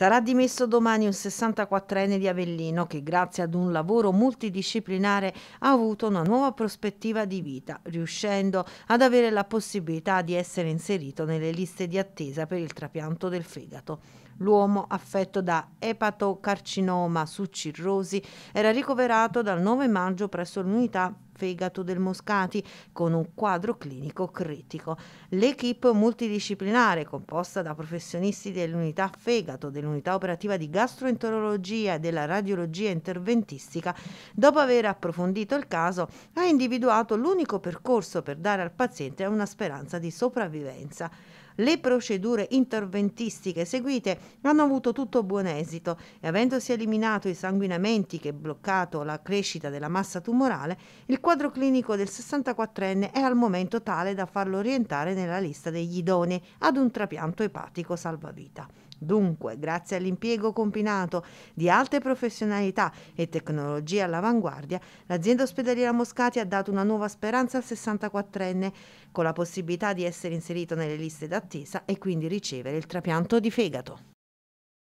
Sarà dimesso domani un 64enne di Avellino che grazie ad un lavoro multidisciplinare ha avuto una nuova prospettiva di vita, riuscendo ad avere la possibilità di essere inserito nelle liste di attesa per il trapianto del fegato. L'uomo affetto da epatocarcinoma su cirrosi era ricoverato dal 9 maggio presso l'unità fegato del Moscati con un quadro clinico critico. L'equipe multidisciplinare composta da professionisti dell'unità fegato del dell'unità operativa di gastroenterologia e della radiologia interventistica, dopo aver approfondito il caso, ha individuato l'unico percorso per dare al paziente una speranza di sopravvivenza le procedure interventistiche seguite hanno avuto tutto buon esito e avendosi eliminato i sanguinamenti che bloccato la crescita della massa tumorale, il quadro clinico del 64enne è al momento tale da farlo rientrare nella lista degli idonei ad un trapianto epatico salvavita. Dunque, grazie all'impiego combinato di alte professionalità e tecnologie all'avanguardia, l'azienda ospedaliera Moscati ha dato una nuova speranza al 64enne, con la possibilità di essere inserito nelle liste d'attesa attesa e quindi ricevere il trapianto di fegato.